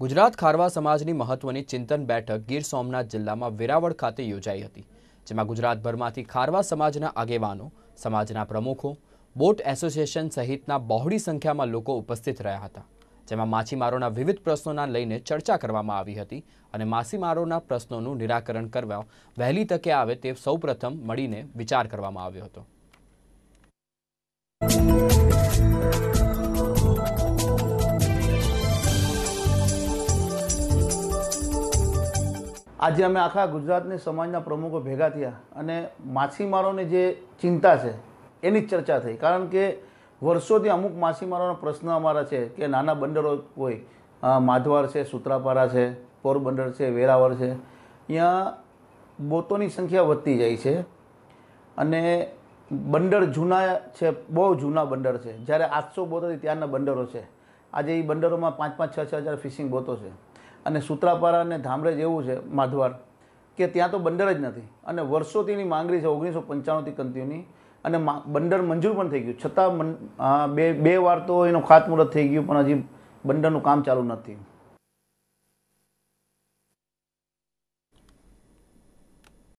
ગુજરાત ખારવા સમાજની મહત્વની ચિંતન બેઠક ગીર સોમનાથ જિલ્લામાં વેરાવળ ખાતે યોજાઈ હતી જેમાં ગુજરાતભરમાંથી ખારવા સમાજના આગેવાનો સમાજના પ્રમુખો બોટ એસોસિએશન સહિતના બહોળી સંખ્યામાં લોકો ઉપસ્થિત રહ્યા હતા જેમાં માછીમારોના વિવિધ પ્રશ્નોના લઈને ચર્ચા કરવામાં આવી હતી અને માછીમારોના પ્રશ્નોનું નિરાકરણ કરવા વહેલી તકે આવે તે સૌપ્રથમ મળીને વિચાર કરવામાં આવ્યો હતો આજે અમે આખા ગુજરાતની સમાજના પ્રમુખો ભેગા થયા અને માછીમારોની જે ચિંતા છે એની જ ચર્ચા થઈ કારણ કે વર્ષોથી અમુક માછીમારોના પ્રશ્ન અમારા છે કે નાના બંદરો હોય માધવાર છે સુત્રાપારા છે પોરબંદર છે વેરાવળ છે અહીંયા બોતોની સંખ્યા વધતી જાય છે અને બંદર જૂના છે બહુ જૂના બંદર છે જ્યારે આઠસો બોતોથી ત્યાંના બંદરો છે આજે એ બંદરોમાં પાંચ પાંચ છ છ હજાર ફિશિંગ બોતો છે અને સુત્રાપારા અને ધામરે જેવું છે માધવાર કે ત્યાં તો બંદર જ નથી અને વર્ષોથી એની માંગણી છે ઓગણીસો પંચાણુંથી કંટીન્યુની અને બંદર મંજૂર પણ થઈ ગયું છતાં બે બે વાર તો એનું ખાતમુહૂર્ત થઈ ગયું પણ હજી બંદરનું કામ ચાલુ નથી